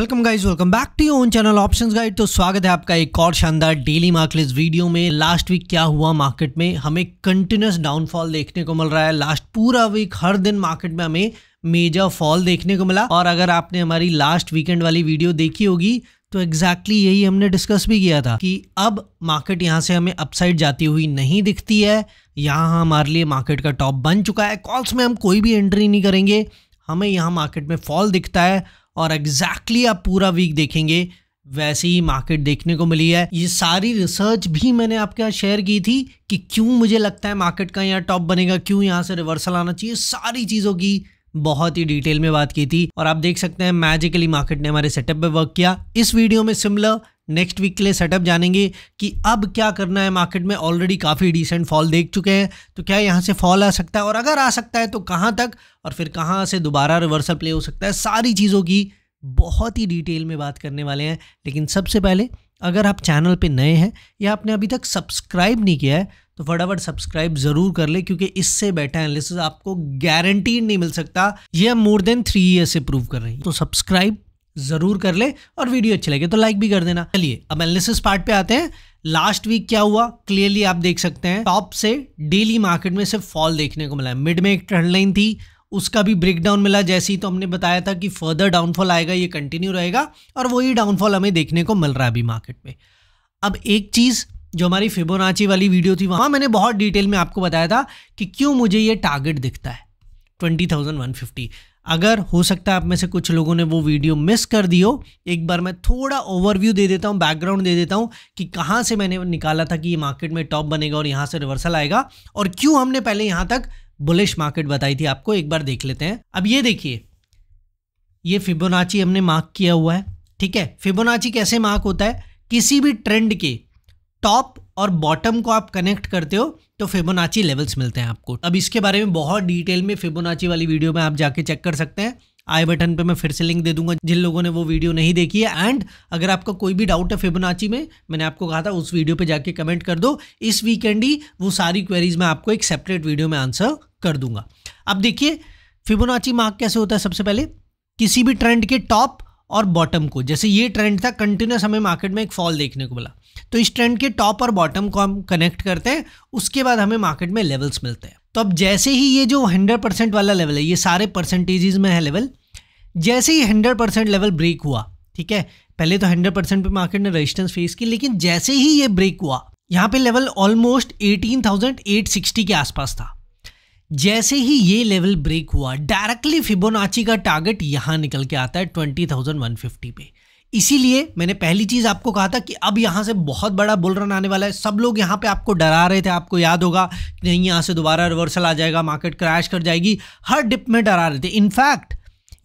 welcome guys welcome back to own channel options guide तो स्वागत है आपका एक और शानदार डेली मार्केट वीडियो में लास्ट वीक क्या हुआ मार्केट में हमें कंटिन्यूस डाउनफॉल देखने को मिल रहा है लास्ट पूरा वीक हर दिन मार्केट में हमें मेजर फॉल देखने को मिला और अगर आपने हमारी लास्ट वीकेंड वाली वीडियो देखी होगी तो एग्जैक्टली exactly यही हमने डिस्कस भी किया था कि अब मार्केट यहाँ से हमें अपसाइड जाती हुई नहीं दिखती है यहाँ हमारे लिए मार्केट का टॉप बन चुका है कॉल्स में हम कोई भी एंट्री नहीं करेंगे हमें यहाँ मार्केट में फॉल दिखता है और एग्जैक्टली आप पूरा वीक देखेंगे वैसे ही मार्केट देखने को मिली है ये सारी रिसर्च भी मैंने आपके यहाँ शेयर की थी कि क्यों मुझे लगता है मार्केट का यहाँ टॉप बनेगा क्यों यहाँ से रिवर्सल आना चाहिए सारी चीज़ों की बहुत ही डिटेल में बात की थी और आप देख सकते हैं मैजिकली मार्केट ने हमारे सेटअप पे वर्क किया इस वीडियो में सिमिलर नेक्स्ट वीक के लिए सेटअप जानेंगे कि अब क्या करना है मार्केट में ऑलरेडी काफ़ी डिसेंट फॉल देख चुके हैं तो क्या यहाँ से फॉल आ सकता है और अगर आ सकता है तो कहाँ तक और फिर कहाँ से दोबारा रिवर्सल प्ले हो सकता है सारी चीज़ों की बहुत ही डिटेल में बात करने वाले हैं लेकिन सबसे पहले अगर आप चैनल पे नए हैं या आपने अभी तक सब्सक्राइब नहीं किया है तो फटाफट सब्सक्राइब ज़रूर कर ले क्योंकि इससे बैठा एनालिसिस आपको गारंटीड नहीं मिल सकता ये हम मोर देन थ्री ईयर्स से प्रूव कर रहे हैं तो सब्सक्राइब ज़रूर कर ले और वीडियो अच्छी लगे तो लाइक भी कर देना चलिए अब एनालिसिस पार्ट पे आते हैं लास्ट वीक क्या हुआ क्लियरली आप देख सकते हैं टॉप से डेली मार्केट में सिर्फ फॉल देखने को मिला है मिड में एक ट्रेंड लाइन थी उसका भी ब्रेकडाउन मिला जैसे ही तो हमने बताया था कि फर्दर डाउनफॉल आएगा ये कंटिन्यू रहेगा और वही डाउनफॉल हमें देखने को मिल रहा है अभी मार्केट में अब एक चीज़ जो हमारी फिबोनाची वाली वीडियो थी वहाँ मैंने बहुत डिटेल में आपको बताया था कि क्यों मुझे ये टारगेट दिखता है ट्वेंटी थाउजेंड वन फिफ्टी अगर हो सकता है आप में से कुछ लोगों ने वो वीडियो मिस कर दी हो एक बार मैं थोड़ा ओवरव्यू दे देता हूँ बैकग्राउंड दे देता हूँ कि कहाँ से मैंने निकाला था कि ये मार्केट में टॉप बनेगा और यहाँ से रिवर्सल आएगा और क्यों हमने पहले यहाँ तक बुलिश मार्केट बताई थी आपको एक बार देख लेते हैं अब ये देखिए ये फिबोनाची हमने मार्क किया हुआ है ठीक है फिबोनाची कैसे मार्क होता है किसी भी ट्रेंड के टॉप और बॉटम को आप कनेक्ट करते हो तो फिबोनाची लेवल्स मिलते हैं आपको अब इसके बारे में बहुत डिटेल में फिबोनाची वाली वीडियो में आप जाके चेक कर सकते हैं आई बटन पे मैं फिर से लिंक दे दूंगा जिन लोगों ने वो वीडियो नहीं देखी है एंड अगर आपका कोई भी डाउट है फिबोनाची में मैंने आपको कहा था उस वीडियो पे जाके कमेंट कर दो इस वीकेंड ही वो सारी क्वेरीज मैं आपको एक सेपरेट वीडियो में आंसर कर दूंगा अब देखिए फिबोनाची मार्क कैसे होता है सबसे पहले किसी भी ट्रेंड के टॉप और बॉटम को जैसे ये ट्रेंड था कंटिन्यूस हमें मार्केट में एक फॉल देखने को मिला तो इस ट्रेंड के टॉप और बॉटम को हम कनेक्ट करते हैं उसके बाद हमें मार्केट में लेवल्स मिलते हैं तो अब जैसे ही ये जो हंड्रेड परसेंट वाला लेवल है ये सारे परसेंटेजेस में है लेवल जैसे ही हंड्रेड परसेंट लेवल ब्रेक हुआ ठीक है पहले तो हंड्रेड परसेंट पे मार्केट ने रेजिस्टेंस फेस की लेकिन जैसे ही ये ब्रेक हुआ यहाँ पे level almost eighteen thousand eight sixty के आसपास था जैसे ही ये लेवल ब्रेक हुआ डायरेक्टली फिबोनाची का टारगेट यहाँ निकल के आता है ट्वेंटी थाउजेंड वन फिफ्टी पे इसीलिए मैंने पहली चीज़ आपको कहा था कि अब यहाँ से बहुत बड़ा बुल रन आने वाला है सब लोग यहाँ पे आपको डरा रहे थे आपको याद होगा कि नहीं यहाँ से दोबारा रिवर्सल आ जाएगा मार्केट क्रैश कर जाएगी हर डिप में डरा रहे थे इनफैक्ट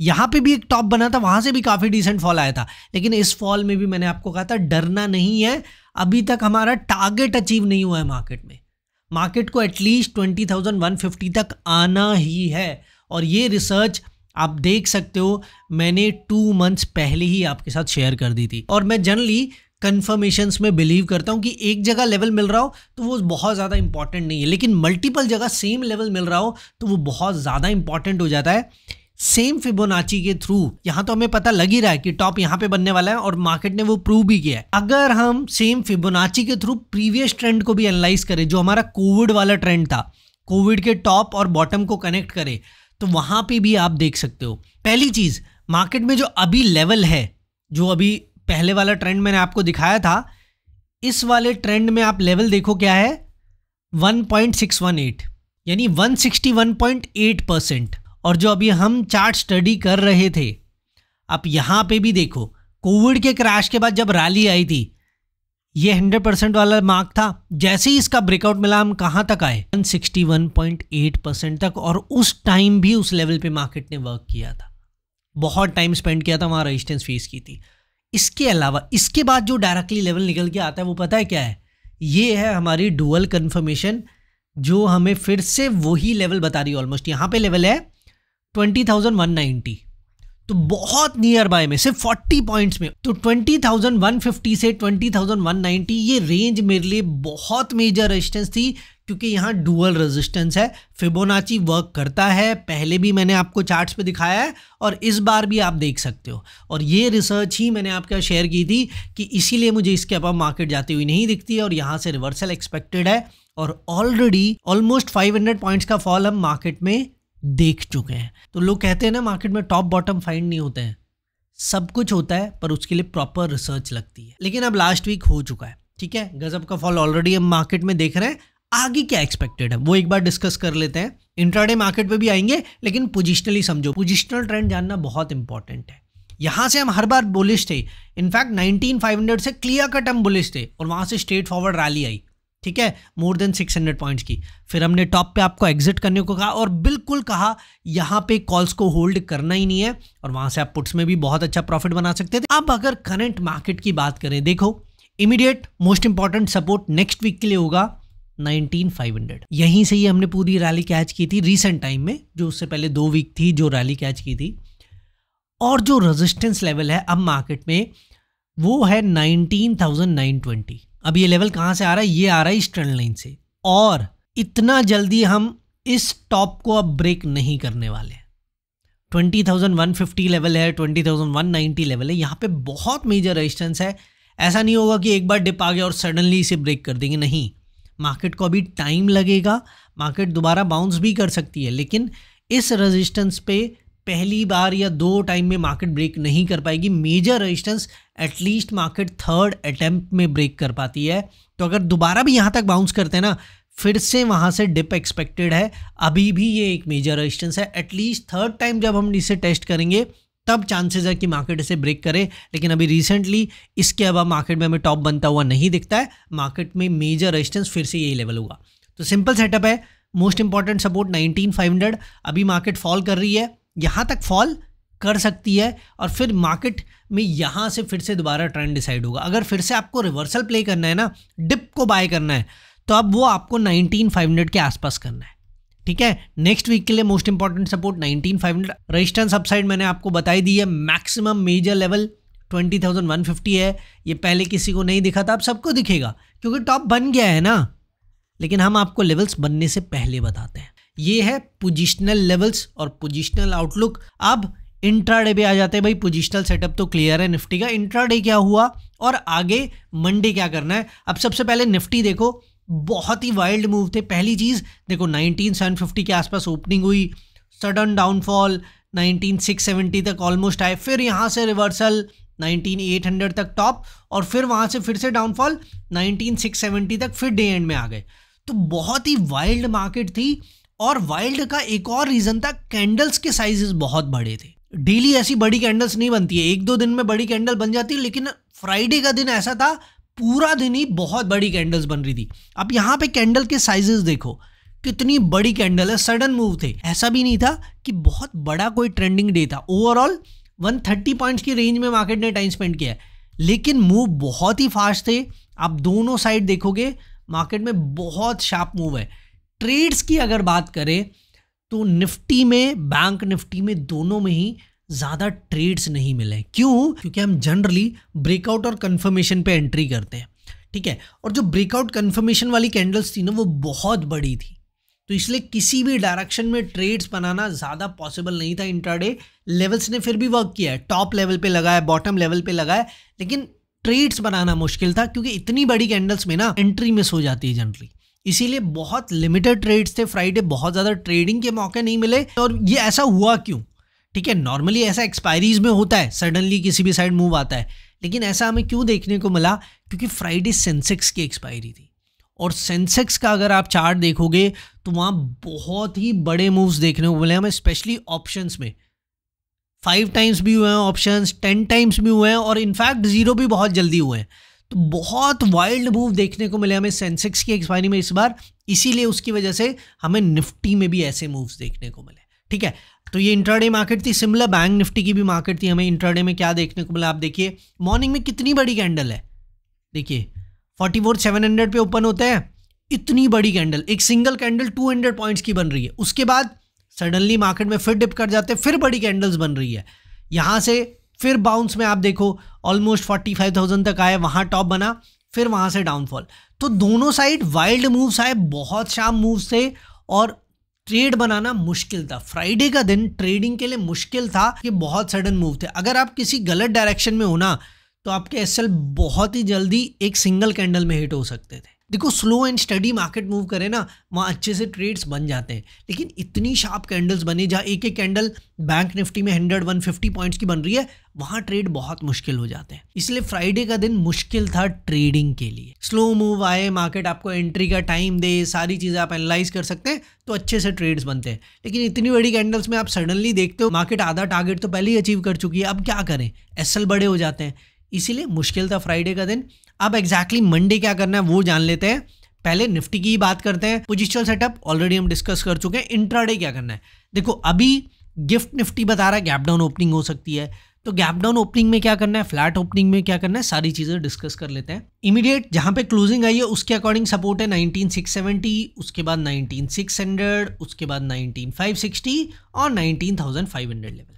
यहाँ पे भी एक टॉप बना था वहाँ से भी काफ़ी डिसेंट फॉल आया था लेकिन इस फॉल में भी मैंने आपको कहा था डरना नहीं है अभी तक हमारा टारगेट अचीव नहीं हुआ है मार्केट में मार्केट को at least twenty thousand one fifty तक आना ही है और ये रिसर्च आप देख सकते हो मैंने टू मंथ्स पहले ही आपके साथ शेयर कर दी थी और मैं जनरली कन्फर्मेशंस में बिलीव करता हूँ कि एक जगह लेवल मिल रहा हो तो वो बहुत ज़्यादा इंपॉर्टेंट नहीं है लेकिन मल्टीपल जगह सेम लेवल मिल रहा हो तो वो बहुत ज़्यादा इंपॉर्टेंट हो जाता है सेम फिबोनाची के थ्रू यहाँ तो हमें पता लग ही रहा है कि टॉप यहाँ पे बनने वाला है और मार्केट ने वो प्रूव भी किया है अगर हम सेम फिबोनाची के थ्रू प्रीवियस ट्रेंड को भी एनालाइज करें जो हमारा कोविड वाला ट्रेंड था कोविड के टॉप और बॉटम को कनेक्ट करें तो वहाँ पे भी आप देख सकते हो पहली चीज़ मार्केट में जो अभी लेवल है जो अभी पहले वाला ट्रेंड मैंने आपको दिखाया था इस वाले ट्रेंड में आप लेवल देखो क्या है 1.618 यानी 161.8 परसेंट और जो अभी हम चार्ट स्टडी कर रहे थे आप यहाँ पे भी देखो कोविड के क्रैश के बाद जब रैली आई थी ये 100 परसेंट वाला मार्क था जैसे ही इसका ब्रेकआउट मिला हम कहां तक आए 161.8 परसेंट तक और उस टाइम भी उस लेवल पे मार्केट ने वर्क किया था बहुत टाइम स्पेंड किया था वहां रजिस्टेंस फेस की थी इसके अलावा इसके बाद जो डायरेक्टली लेवल निकल के आता है वो पता है क्या है ये है हमारी डुअल कन्फर्मेशन जो हमें फिर से वही लेवल बता रही है ऑलमोस्ट यहाँ पे लेवल है ट्वेंटी थाउजेंड वन तो बहुत नियर बाय में सिर्फ 40 पॉइंट्स में तो 20,150 से 20,190 ये रेंज मेरे लिए बहुत मेजर रेजिस्टेंस थी क्योंकि यहाँ डुअल रेजिस्टेंस है फिबोनाची वर्क करता है पहले भी मैंने आपको चार्ट्स पे दिखाया है और इस बार भी आप देख सकते हो और ये रिसर्च ही मैंने आपके शेयर की थी कि इसीलिए मुझे इसके अब मार्केट जाती हुई नहीं दिखती है और यहाँ से रिवर्सल एक्सपेक्टेड है और ऑलरेडी ऑलमोस्ट 500 पॉइंट्स का फॉल हम मार्केट में देख चुके हैं तो लोग कहते हैं ना मार्केट में टॉप बॉटम फाइंड नहीं होते हैं सब कुछ होता है पर उसके लिए प्रॉपर रिसर्च लगती है लेकिन अब लास्ट वीक हो चुका है ठीक है गजब का फॉल ऑलरेडी हम मार्केट में देख रहे हैं आगे क्या एक्सपेक्टेड है वो एक बार डिस्कस कर लेते हैं इंट्राडे मार्केट में भी आएंगे लेकिन पोजिशनली समझो पोजिशनल ट्रेंड जानना बहुत इंपॉर्टेंट है यहां से हम हर बार बुलिश थे इनफैक्ट 19500 से क्लियर कट हम बुलिश थे और वहां से स्ट्रेट फॉरवर्ड रैली आई ठीक है मोर देन 600 पॉइंट्स की फिर हमने टॉप पे आपको एग्जिट करने को कहा और बिल्कुल कहा यहाँ पे कॉल्स को होल्ड करना ही नहीं है और वहां से आप पुट्स में भी बहुत अच्छा प्रॉफिट बना सकते थे अब अगर करंट मार्केट की बात करें देखो immediate most important support next week के लिए होगा 19500 यहीं से ही हमने पूरी रैली कैच की थी रिसेंट टाइम में जो उससे पहले दो वीक थी जो रैली कैच की थी और जो रेजिस्टेंस लेवल है अब मार्केट में वो है ट्वेंटी अब ये लेवल कहाँ से आ रहा है ये आ रहा है इस ट्रेंड लाइन से और इतना जल्दी हम इस टॉप को अब ब्रेक नहीं करने वाले twenty thousand one fifty level है twenty thousand one ninety level है यहाँ पे बहुत मेजर रेजिस्टेंस है ऐसा नहीं होगा कि एक बार डिप आ गया और सडनली इसे ब्रेक कर देंगे नहीं मार्केट को अभी टाइम लगेगा मार्केट दोबारा बाउंस भी कर सकती है लेकिन इस रेजिस्टेंस पे पहली बार या दो टाइम में मार्केट ब्रेक नहीं कर पाएगी major resistance at least market third attempt में ब्रेक कर पाती है तो अगर दोबारा भी यहाँ तक बाउंस करते हैं ना फिर से वहाँ से डिप एक्सपेक्टेड है अभी भी ये एक मेजर रेजिस्टेंस है एटलीस्ट थर्ड टाइम जब हम इसे टेस्ट करेंगे तब चांसेस है कि मार्केट इसे ब्रेक करे लेकिन अभी रिसेंटली इसके अलावा मार्केट में हमें टॉप बनता हुआ नहीं दिखता है मार्केट में मेजर रेजिस्टेंस फिर से यही लेवल होगा तो सिंपल सेटअप है मोस्ट इंपॉर्टेंट सपोर्ट 19500 अभी मार्केट फॉल कर रही है यहाँ तक फॉल कर सकती है और फिर मार्केट में यहाँ से फिर से दोबारा ट्रेंड डिसाइड होगा अगर फिर से आपको रिवर्सल प्ले करना है ना डिप को बाय करना है तो अब वो आपको 19500 के आसपास करना है ठीक है नेक्स्ट वीक के लिए most important support 19500 resistance upside मैंने आपको बताई दी है मैक्सिमम मेजर लेवल 20150 है ये पहले किसी को नहीं दिखा था अब सबको दिखेगा क्योंकि टॉप बन गया है ना लेकिन हम आपको लेवल्स बनने से पहले बताते हैं ये है पोजिशनल लेवल्स और पोजिशनल आउटलुक अब इंट्राडे पे आ जाते हैं भाई पोजिशनल सेटअप तो क्लियर है निफ्टी का इंट्राडे क्या हुआ और आगे मंडे क्या करना है अब सबसे पहले निफ्टी देखो बहुत ही वाइल्ड मूव थे पहली चीज़ देखो नाइनटीन सेवन फिफ्टी के आसपास ओपनिंग हुई sudden downfall nineteen six seventy तक ऑलमोस्ट आए फिर यहाँ से रिवर्सल 19800 तक टॉप और फिर वहाँ से फिर से डाउनफॉल 19670 तक फिर डे एंड में आ गए तो बहुत ही वाइल्ड मार्केट थी और वाइल्ड का एक और रीज़न था कैंडल्स के साइजेस बहुत बड़े थे डेली ऐसी बड़ी कैंडल्स नहीं बनती है एक दो दिन में बड़ी कैंडल बन जाती है लेकिन फ्राइडे का दिन ऐसा था पूरा दिन ही बहुत बड़ी कैंडल्स बन रही थी अब यहाँ पे कैंडल के साइजेस देखो कितनी बड़ी कैंडल है सडन मूव थे ऐसा भी नहीं था कि बहुत बड़ा कोई ट्रेंडिंग डे था ओवरऑल 130 पॉइंट्स की रेंज में मार्केट ने टाइम स्पेंड किया है लेकिन मूव बहुत ही फास्ट थे आप दोनों साइड देखोगे मार्केट में बहुत शार्प मूव है ट्रेड्स की अगर बात करें तो निफ्टी में बैंक निफ्टी में दोनों में ही ज़्यादा ट्रेड्स नहीं मिले क्यों क्योंकि हम जनरली ब्रेकआउट और कन्फर्मेशन पे एंट्री करते हैं ठीक है और जो ब्रेकआउट कन्फर्मेशन वाली कैंडल्स थी ना वो बहुत बड़ी थी तो इसलिए किसी भी डायरेक्शन में ट्रेड्स बनाना ज़्यादा पॉसिबल नहीं था इंट्राडे लेवल्स ने फिर भी वर्क किया है टॉप लेवल पे लगाया बॉटम लेवल पे लगाया लेकिन ट्रेड्स बनाना मुश्किल था क्योंकि इतनी बड़ी कैंडल्स में ना एंट्री मिस हो जाती है जनरली इसीलिए बहुत लिमिटेड ट्रेड्स थे फ्राइडे बहुत ज़्यादा ट्रेडिंग के मौके नहीं मिले और ये ऐसा हुआ क्यों ठीक है नॉर्मली ऐसा एक्सपायरीज में होता है सडनली किसी भी साइड मूव आता है लेकिन ऐसा हमें क्यों देखने को मिला क्योंकि फ्राइडे सेंसेक्स की एक्सपायरी थी और सेंसेक्स का अगर आप चार्ट देखोगे तो वहाँ बहुत ही बड़े मूव्स देखने को मिले हमें स्पेशली ऑप्शंस में फाइव टाइम्स भी हुए हैं ऑप्शंस टेन टाइम्स भी हुए हैं और इनफैक्ट ज़ीरो भी बहुत जल्दी हुए हैं तो बहुत वाइल्ड मूव देखने को मिले हमें सेंसेक्स की एक्सपायरी में इस बार इसीलिए उसकी वजह से हमें निफ्टी में भी ऐसे मूव्स देखने को मिले ठीक है तो ये इंट्राडे मार्केट थी सिमिलर बैंक निफ्टी की भी मार्केट थी हमें इंट्राडे में क्या देखने को मिला आप देखिए मॉर्निंग में कितनी बड़ी कैंडल है देखिए फोर्टी फोर सेवन हंड्रेड पे ओपन होते हैं इतनी बड़ी कैंडल एक single candle two hundred points की बन रही है उसके बाद सडनली मार्केट में फिर डिप कर जाते हैं फिर बड़ी कैंडल्स बन रही है यहाँ से फिर बाउंस में आप देखो ऑलमोस्ट फोर्टी फाइव थाउजेंड तक आए वहाँ टॉप बना फिर वहाँ से डाउनफॉल तो दोनों साइड वाइल्ड मूव्स आए बहुत शार्प मूव्स थे और ट्रेड बनाना मुश्किल था फ्राइडे का दिन ट्रेडिंग के लिए मुश्किल था कि बहुत सडन मूव थे अगर आप किसी गलत डायरेक्शन में हो ना तो आपके एस बहुत ही जल्दी एक सिंगल कैंडल में हिट हो सकते थे देखो slow and steady market move करें ना वहाँ अच्छे से ट्रेड्स बन जाते हैं लेकिन इतनी शार्प कैंडल्स बने जहाँ एक एक कैंडल बैंक निफ्टी में हंड्रेड वन फिफ्टी पॉइंट्स की बन रही है वहाँ ट्रेड बहुत मुश्किल हो जाते हैं इसलिए फ्राइडे का दिन मुश्किल था ट्रेडिंग के लिए स्लो मूव आए मार्केट आपको एंट्री का टाइम दे सारी चीज़ें आप एनालाइज कर सकते हैं तो अच्छे से ट्रेड्स बनते हैं लेकिन इतनी बड़ी कैंडल्स में आप सडनली देखते हो मार्केट आधा टारगेट तो पहले ही अचीव कर चुकी है अब क्या करें एसल बड़े हो जाते हैं इसीलिए मुश्किल था फ्राइडे का दिन अब एग्जैक्टली exactly मंडे क्या करना है वो जान लेते हैं पहले निफ्टी की ही बात करते हैं पोजिशनल सेटअप ऑलरेडी हम डिस्कस कर चुके हैं इंट्राडे क्या करना है देखो अभी गिफ्ट निफ्टी बता रहा है गैप डाउन ओपनिंग हो सकती है तो गैप डाउन ओपनिंग में क्या करना है फ्लैट ओपनिंग में क्या करना है सारी चीज़ें डिस्कस कर लेते हैं इमीडिएट जहाँ पे क्लोजिंग आई है उसके अकॉर्डिंग सपोर्ट है 19670 उसके बाद 19600 उसके बाद 19560 और 19500 लेवल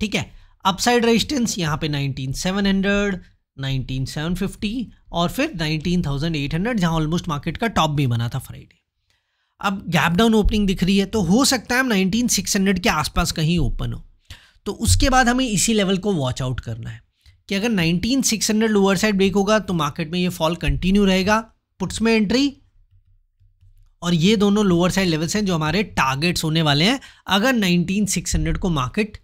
ठीक है अपसाइड रेजिस्टेंस यहाँ पे 19700 19,750 और फिर 19,800 जहां ऑलमोस्ट मार्केट का टॉप भी बना था फ्राइडे अब गैप डाउन ओपनिंग दिख रही है तो हो सकता है हम 19,600 के आसपास कहीं ओपन हो तो उसके बाद हमें इसी लेवल को वॉच आउट करना है कि अगर 19,600 लोअर साइड ब्रेक होगा तो मार्केट में ये फॉल कंटिन्यू रहेगा पुट्स में एंट्री और ये दोनों लोअर साइड लेवल्स हैं जो हमारे टारगेट्स होने वाले हैं अगर 19,600 को मार्केट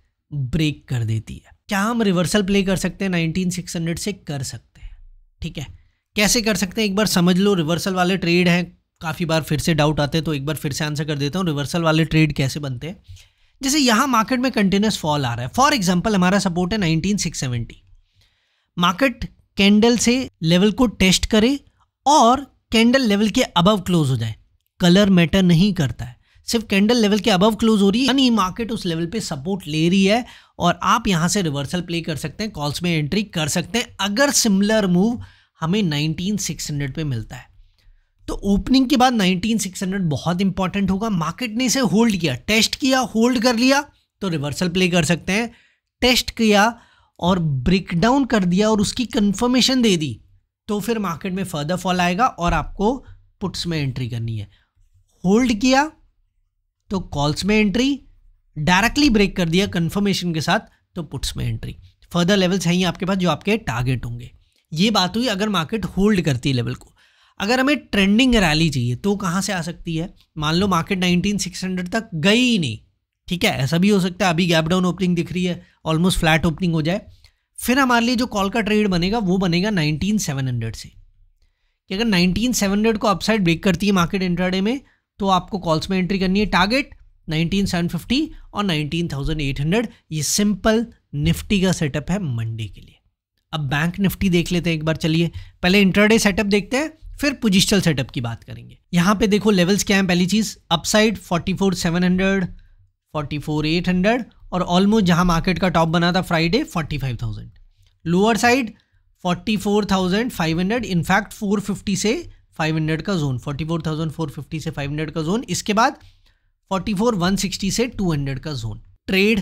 ब्रेक कर देती है क्या हम रिवर्सल प्ले कर सकते हैं नाइनटीन सिक्स हंड्रेड से कर सकते हैं ठीक है कैसे कर सकते हैं एक बार समझ लो रिवर्सल वाले ट्रेड हैं काफ़ी बार फिर से डाउट आते हैं तो एक बार फिर से आंसर कर देता हूँ रिवर्सल वाले ट्रेड कैसे बनते हैं जैसे यहाँ मार्केट में कंटिन्यूस फॉल आ रहा है फॉर एग्जाम्पल हमारा सपोर्ट है nineteen six seventy market candle से लेवल को टेस्ट करे और कैंडल लेवल के अबव क्लोज हो जाए कलर मैटर नहीं करता है सिर्फ कैंडल लेवल के अबव क्लोज हो रही है यानी मार्केट उस लेवल पे सपोर्ट ले रही है और आप यहां से रिवर्सल प्ले कर सकते हैं कॉल्स में एंट्री कर सकते हैं अगर सिमिलर मूव हमें 19600 पे मिलता है तो ओपनिंग के बाद 19600 बहुत इंपॉर्टेंट होगा मार्केट ने इसे होल्ड किया टेस्ट किया होल्ड कर लिया तो रिवर्सल प्ले कर सकते हैं टेस्ट किया और ब्रेक डाउन कर दिया और उसकी कंफर्मेशन दे दी तो फिर मार्केट में फर्दर फॉल आएगा और आपको पुट्स में एंट्री करनी है होल्ड किया तो कॉल्स में एंट्री डायरेक्टली ब्रेक कर दिया कन्फर्मेशन के साथ तो पुट्स में एंट्री फर्दर हैं ही आपके पास जो आपके टारगेट होंगे ये बात हुई अगर मार्केट होल्ड करती है लेवल को अगर हमें ट्रेंडिंग रैली चाहिए तो कहाँ से आ सकती है मान लो मार्केट 19600 तक गई ही नहीं ठीक है ऐसा भी हो सकता है अभी गैप डाउन ओपनिंग दिख रही है ऑलमोस्ट फ्लैट ओपनिंग हो जाए फिर हमारे लिए जो कॉल का ट्रेड बनेगा वो बनेगा 19700 से कि अगर 19700 को अपसाइड ब्रेक करती है मार्केट इंट्राडे में तो आपको कॉल्स में एंट्री करनी है टारगेट 19,750 और 19,800 ये सिंपल निफ्टी का सेटअप है मंडे के लिए अब बैंक निफ्टी देख लेते हैं एक बार चलिए पहले इंटरडे सेटअप देखते हैं फिर पोजिशनल सेटअप की बात करेंगे यहाँ पे देखो लेवल्स क्या हैं पहली चीज़ अपसाइड 44,700 44,800 और ऑलमोस्ट जहाँ मार्केट का टॉप बना था फ्राइडे 45,000 लोअर साइड 44,500 इनफैक्ट 450 से 500 का जोन 44,450 से 500 का जोन इसके बाद फोर्टी फोर वन सिक्सटी से टू हंड्रेड का जोन ट्रेड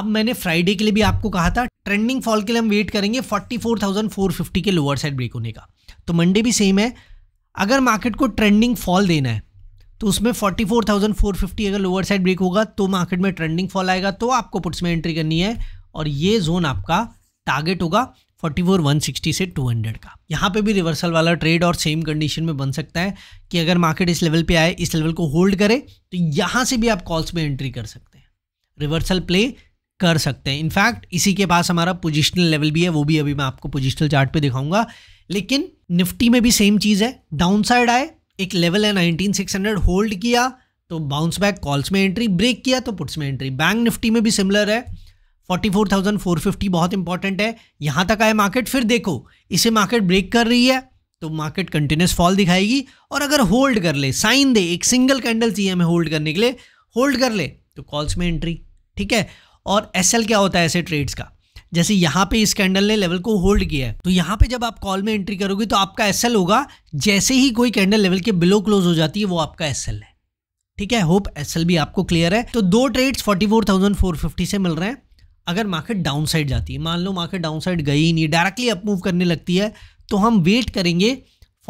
अब मैंने फ्राइडे के लिए भी आपको कहा था ट्रेंडिंग फॉल के लिए हम वेट करेंगे forty four thousand four fifty के लोअर साइड ब्रेक होने का तो मंडे भी सेम है अगर मार्केट को ट्रेंडिंग फॉल देना है तो उसमें 44,450 अगर लोअर साइड ब्रेक होगा तो मार्केट में ट्रेंडिंग फॉल आएगा तो आपको पुट्स में एंट्री करनी है और ये जोन आपका टारगेट होगा फोर्टी फोर वन सिक्सटी से टू हंड्रेड का यहाँ पे भी रिवर्सल वाला ट्रेड और सेम कंडीशन में बन सकता है कि अगर मार्केट इस लेवल पे आए इस लेवल को होल्ड करे तो यहाँ से भी आप कॉल्स में एंट्री कर सकते हैं रिवर्सल प्ले कर सकते हैं इनफैक्ट इसी के पास हमारा पोजिशनल लेवल भी है वो भी अभी मैं आपको पोजिशनल चार्ट पे दिखाऊंगा लेकिन निफ्टी में भी सेम चीज़ है डाउन साइड आए एक लेवल है नाइनटीन सिक्स हंड्रेड होल्ड किया तो बाउंस बैक कॉल्स में एंट्री ब्रेक किया तो पुट्स में एंट्री बैंक निफ्टी में भी सिमिलर है 44,450 बहुत इंपॉर्टेंट है यहाँ तक आए मार्केट फिर देखो इसे मार्केट ब्रेक कर रही है तो मार्केट कंटिन्यूस फॉल दिखाएगी और अगर होल्ड कर ले साइन दे एक सिंगल कैंडल चाहिए हमें होल्ड करने के लिए होल्ड कर ले तो कॉल्स में एंट्री ठीक है और एस क्या होता है ऐसे ट्रेड्स का जैसे यहाँ पे इस कैंडल ने लेवल को होल्ड किया है तो यहाँ पे जब आप कॉल में एंट्री करोगे तो आपका एस होगा जैसे ही कोई कैंडल लेवल के बिलो क्लोज हो जाती है वो आपका एस है ठीक है होप एस भी आपको क्लियर है तो दो ट्रेड्स 44,450 से मिल रहे हैं अगर मार्केट डाउन साइड जाती है मान लो मार्केट डाउन साइड गई ही नहीं डायरेक्टली अप मूव करने लगती है तो हम वेट करेंगे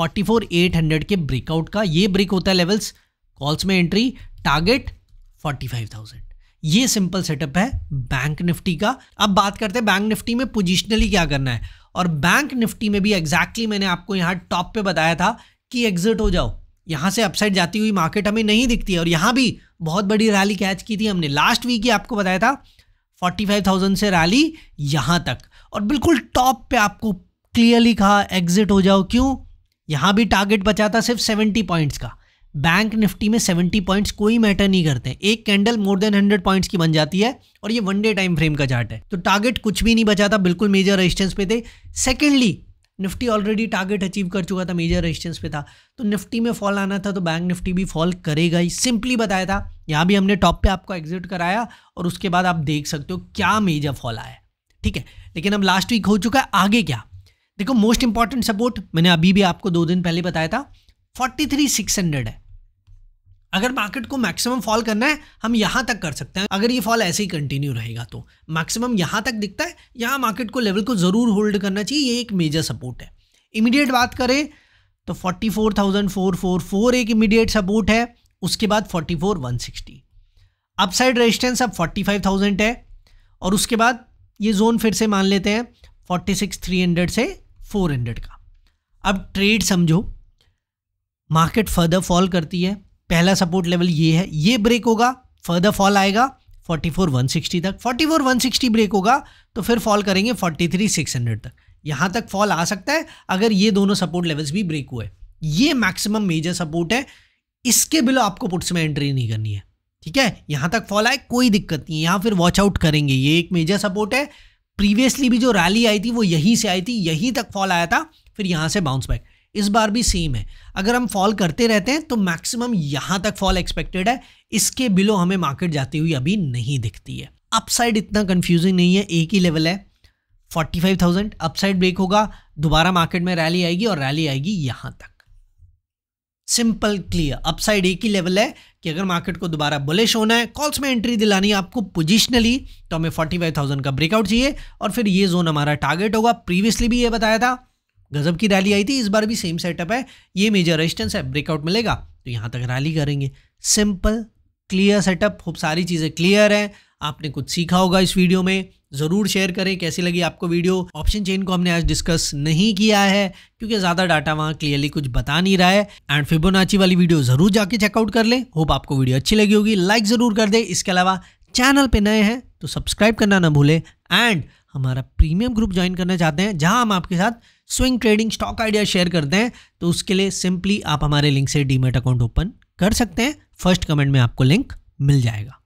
44,800 के ब्रेकआउट का ये ब्रेक होता है लेवल्स कॉल्स में एंट्री टारगेट 45,000 ये सिंपल सेटअप है बैंक निफ्टी का अब बात करते हैं बैंक निफ्टी में पोजिशनली क्या करना है और बैंक निफ्टी में भी एग्जैक्टली exactly मैंने आपको यहाँ टॉप पे बताया था कि एग्जिट हो जाओ यहाँ से अपसाइड जाती हुई मार्केट हमें नहीं दिखती और यहाँ भी बहुत बड़ी रैली कैच की थी हमने लास्ट वीक ही आपको बताया था 45,000 फाइव थाउजेंड से रैली यहाँ तक और बिल्कुल टॉप पे आपको क्लियरली कहा एग्जिट हो जाओ क्यों यहाँ भी टारगेट बचा था सिर्फ सेवेंटी पॉइंट्स का बैंक निफ्टी में सेवेंटी पॉइंट्स कोई मैटर नहीं करते एक candle more than hundred points की बन जाती है और ये वन डे टाइम फ्रेम का चार्ट है तो टारगेट कुछ भी नहीं बचा था बिल्कुल मेजर रेजिस्टेंस पे थे secondly Nifty already target achieve कर चुका था मेजर रेजिस्टेंस पे था तो निफ्टी में फॉल आना था तो बैंक निफ्टी भी फॉल करेगा ही सिंपली बताया था यहाँ भी हमने टॉप पे आपको एग्जिट कराया और उसके बाद आप देख सकते हो क्या मेजर फॉल आया ठीक है लेकिन अब लास्ट वीक हो चुका है आगे क्या देखो मोस्ट इंपॉर्टेंट सपोर्ट मैंने अभी भी आपको दो दिन पहले बताया था फोर्टी थ्री सिक्स हंड्रेड है अगर मार्केट को मैक्सिमम फॉल करना है हम यहाँ तक कर सकते हैं अगर ये फॉल ऐसे ही कंटिन्यू रहेगा तो मैक्सिमम यहाँ तक दिखता है यहाँ मार्केट को लेवल को ज़रूर होल्ड करना चाहिए ये एक मेजर सपोर्ट है इमीडिएट बात करें तो 44,444 एक इमीडिएट सपोर्ट है उसके बाद 44,160 अपसाइड रेजिस्टेंस अब 45,000 है और उसके बाद ये जोन फिर से मान लेते हैं 46,300 से 400 का अब ट्रेड समझो मार्केट फर्दर फॉल करती है पहला सपोर्ट लेवल ये है ये ब्रेक होगा फर्दर फॉल आएगा 44 160 तक 44 160 ब्रेक होगा तो फिर फॉल करेंगे 43 600 तक यहाँ तक फॉल आ सकता है अगर ये दोनों सपोर्ट लेवल्स भी ब्रेक हुए ये मैक्सिमम मेजर सपोर्ट है इसके बिलो आपको पुट्स में एंट्री नहीं करनी है ठीक है यहाँ तक फॉल आए कोई दिक्कत नहीं यहाँ फिर वॉच आउट करेंगे ये एक मेजर सपोर्ट है प्रीवियसली भी जो रैली आई थी वो यहीं से आई थी यहीं तक फॉल आया था फिर यहाँ से बाउंस बैक इस बार भी सेम है अगर हम फॉल करते रहते हैं तो मैक्सिमम यहां तक फॉल एक्सपेक्टेड है इसके बिलो हमें मार्केट जाती हुई अभी नहीं दिखती है अपसाइड इतना कंफ्यूजिंग नहीं है एक ही लेवल है 45,000 अपसाइड ब्रेक होगा दोबारा मार्केट में रैली आएगी और रैली आएगी यहां तक सिंपल क्लियर अपसाइड एक ही लेवल है कि अगर मार्केट को दोबारा बुलिश होना है कॉल्स में एंट्री दिलानी है आपको पोजिशनली तो हमें 45,000 का ब्रेकआउट चाहिए और फिर ये जोन हमारा टारगेट होगा प्रीवियसली भी ये बताया था गजब की रैली आई थी इस बार भी सेम सेटअप है ये मेजर रेजिस्टेंस है ब्रेकआउट मिलेगा तो यहाँ तक रैली करेंगे सिंपल क्लियर सेटअप खूब सारी चीज़ें क्लियर हैं आपने कुछ सीखा होगा इस वीडियो में ज़रूर शेयर करें कैसी लगी आपको वीडियो ऑप्शन चेन को हमने आज डिस्कस नहीं किया है क्योंकि ज़्यादा डाटा वहाँ क्लियरली कुछ बता नहीं रहा है एंड फिबोनाची वाली वीडियो ज़रूर जाके चेकआउट कर लें होप आपको वीडियो अच्छी लगी होगी लाइक ज़रूर कर दे इसके अलावा चैनल पर नए हैं तो सब्सक्राइब करना ना भूलें एंड हमारा प्रीमियम ग्रुप ज्वाइन करना चाहते हैं जहाँ हम आपके साथ swing trading stock idea share करते हैं तो उसके लिए सिंपली आप हमारे लिंक से डीमेट अकाउंट ओपन कर सकते हैं फर्स्ट कमेंट में आपको लिंक मिल जाएगा